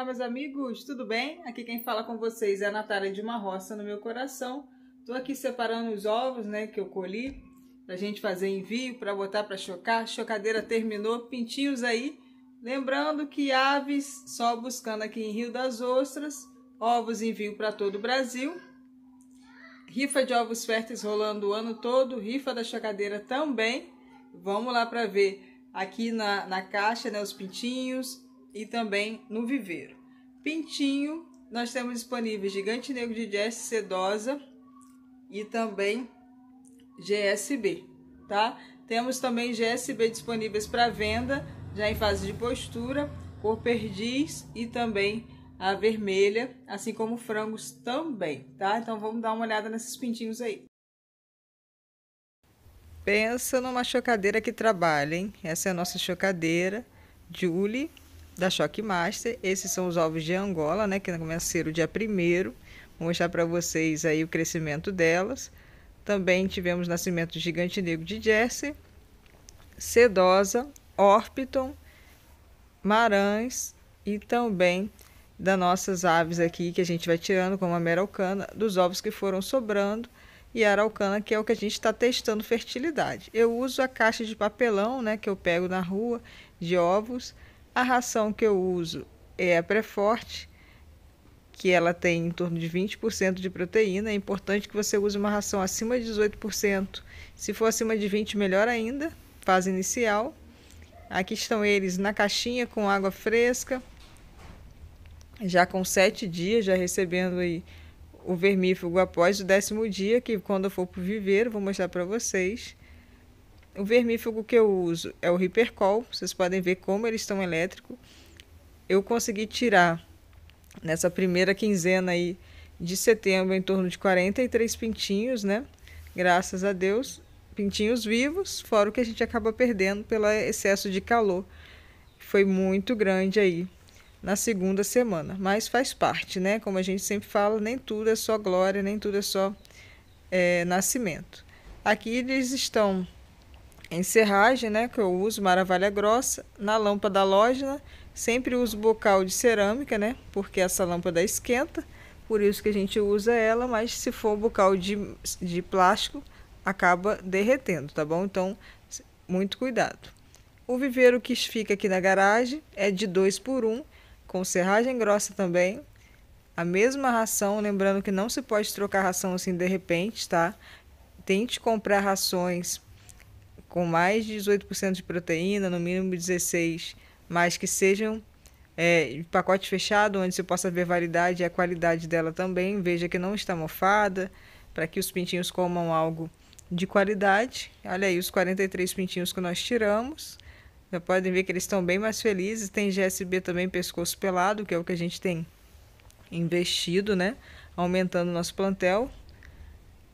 Olá, meus amigos, tudo bem? Aqui quem fala com vocês é a Natália de uma roça no meu coração. Estou aqui separando os ovos, né, que eu colhi, pra gente fazer envio, para botar para chocar. Chocadeira terminou, pintinhos aí. Lembrando que aves só buscando aqui em Rio das Ostras, ovos envio para todo o Brasil. Rifa de ovos férteis rolando o ano todo, rifa da chocadeira também. Vamos lá para ver aqui na, na caixa, né, os pintinhos, e também no viveiro. Pintinho, nós temos disponíveis Gigante Negro de Jazz Sedosa e também GSB, tá? Temos também GSB disponíveis para venda, já em fase de postura, cor perdiz e também a vermelha, assim como frangos também, tá? Então vamos dar uma olhada nesses pintinhos aí. Pensa numa chocadeira que trabalha, hein? Essa é a nossa chocadeira Julie da Master. Esses são os ovos de Angola, né, que começaram o dia 1 Vou mostrar para vocês aí o crescimento delas. Também tivemos nascimento do gigante negro de Jersey, Sedosa, Orpiton, Marãs e também das nossas aves aqui que a gente vai tirando, como a meraucana, dos ovos que foram sobrando e a araucana, que é o que a gente está testando fertilidade. Eu uso a caixa de papelão, né, que eu pego na rua de ovos, a ração que eu uso é a forte, que ela tem em torno de 20% de proteína. É importante que você use uma ração acima de 18%. Se for acima de 20%, melhor ainda, fase inicial. Aqui estão eles na caixinha com água fresca, já com 7 dias, já recebendo aí o vermífugo após o décimo dia, que quando eu for para o viveiro, vou mostrar para vocês. O vermífugo que eu uso é o Hipercol, vocês podem ver como eles estão elétrico. Eu consegui tirar nessa primeira quinzena aí de setembro em torno de 43 pintinhos, né? Graças a Deus, pintinhos vivos, fora o que a gente acaba perdendo pelo excesso de calor, foi muito grande aí na segunda semana. Mas faz parte, né? Como a gente sempre fala, nem tudo é só glória, nem tudo é só é, nascimento. Aqui eles estão encerragem, né, que eu uso, maravilha grossa. Na lâmpada halógena, sempre uso bocal de cerâmica, né, porque essa lâmpada esquenta, por isso que a gente usa ela, mas se for bocal de, de plástico, acaba derretendo, tá bom? Então, muito cuidado. O viveiro que fica aqui na garagem é de 2 por 1, um, com serragem grossa também. A mesma ração, lembrando que não se pode trocar ração assim de repente, tá? Tente comprar rações com mais de 18% de proteína, no mínimo 16%, mas que sejam é, pacote fechado, onde você possa ver a validade e a qualidade dela também. Veja que não está mofada, para que os pintinhos comam algo de qualidade. Olha aí os 43 pintinhos que nós tiramos. Já podem ver que eles estão bem mais felizes. Tem GSB também pescoço pelado, que é o que a gente tem investido, né? Aumentando nosso plantel.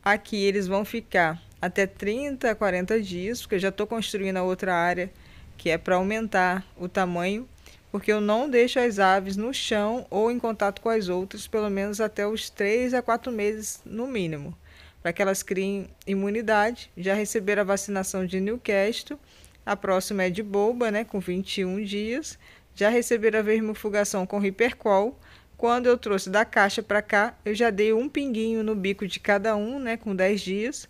Aqui eles vão ficar até 30, 40 dias, porque eu já estou construindo a outra área que é para aumentar o tamanho, porque eu não deixo as aves no chão ou em contato com as outras, pelo menos até os 3 a 4 meses no mínimo, para que elas criem imunidade. Já receberam a vacinação de Newcastle, a próxima é de boba, né, com 21 dias. Já receberam a vermifugação com Hipercol, Quando eu trouxe da caixa para cá, eu já dei um pinguinho no bico de cada um, né, com 10 dias.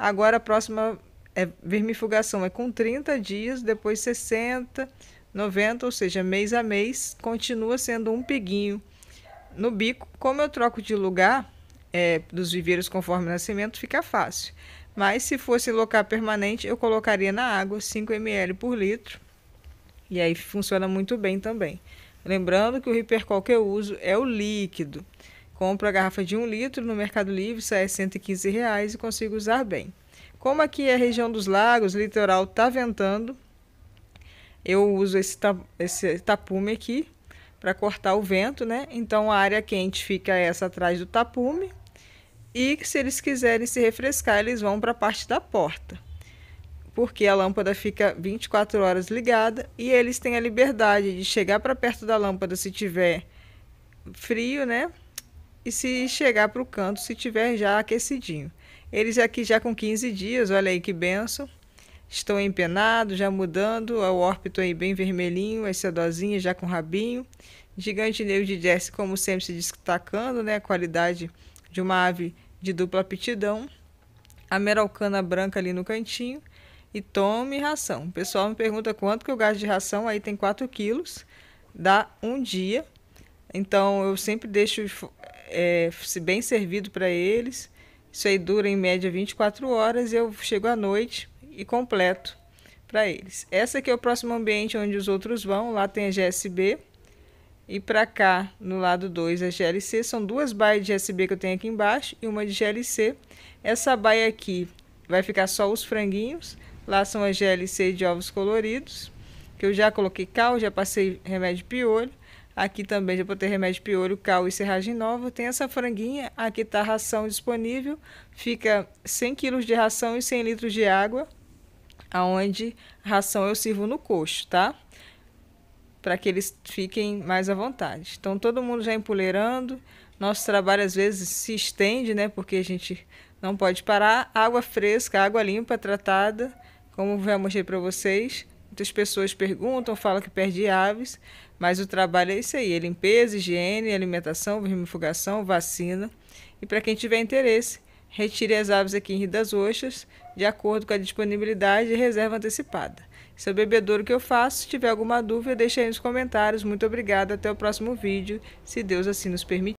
Agora a próxima é vermifugação é com 30 dias, depois 60, 90, ou seja, mês a mês, continua sendo um piguinho no bico. Como eu troco de lugar é, dos viveiros conforme o nascimento, fica fácil. Mas se fosse local permanente, eu colocaria na água 5 ml por litro. E aí funciona muito bem também. Lembrando que o hipercol que eu uso é o líquido. Compro a garrafa de um litro no Mercado Livre, sai a 115 reais e consigo usar bem. Como aqui é a região dos lagos, litoral, tá ventando, eu uso esse, esse tapume aqui para cortar o vento, né? Então a área quente fica essa atrás do tapume. E se eles quiserem se refrescar, eles vão para a parte da porta. Porque a lâmpada fica 24 horas ligada e eles têm a liberdade de chegar para perto da lâmpada se tiver frio, né? e se chegar para o canto, se tiver já aquecidinho. Eles aqui já com 15 dias, olha aí que benção. Estão empenados, já mudando, o órbito aí bem vermelhinho, as sedosinhas já com rabinho. Gigante negro de Jesse, como sempre, se destacando, né? A qualidade de uma ave de dupla aptidão. A meralcana branca ali no cantinho. E tome ração. O pessoal me pergunta quanto que eu gasto de ração, aí tem 4 quilos, dá um dia. Então, eu sempre deixo é, bem servido para eles. Isso aí dura em média 24 horas. Eu chego à noite e completo para eles. Essa aqui é o próximo ambiente onde os outros vão. Lá tem a GSB. E para cá, no lado 2, a GLC. São duas baias de GSB que eu tenho aqui embaixo e uma de GLC. Essa baia aqui vai ficar só os franguinhos. Lá são as GLC de ovos coloridos, que eu já coloquei cal, já passei remédio piolho. Aqui também já ter remédio piolho, cal e serragem nova. Tem essa franguinha, aqui está ração disponível. Fica 100 quilos de ração e 100 litros de água, aonde ração eu sirvo no coxo, tá? Para que eles fiquem mais à vontade. Então, todo mundo já empoleirando. Nosso trabalho às vezes se estende, né? Porque a gente não pode parar. Água fresca, água limpa, tratada, como já mostrei para vocês Muitas pessoas perguntam, falam que perde aves, mas o trabalho é isso aí: é limpeza, higiene, alimentação, vermifugação, vacina. E para quem tiver interesse, retire as aves aqui em Rio das Ostras, de acordo com a disponibilidade e reserva antecipada. Se é o bebedouro que eu faço. Se tiver alguma dúvida, deixe aí nos comentários. Muito obrigada. Até o próximo vídeo, se Deus assim nos permitir.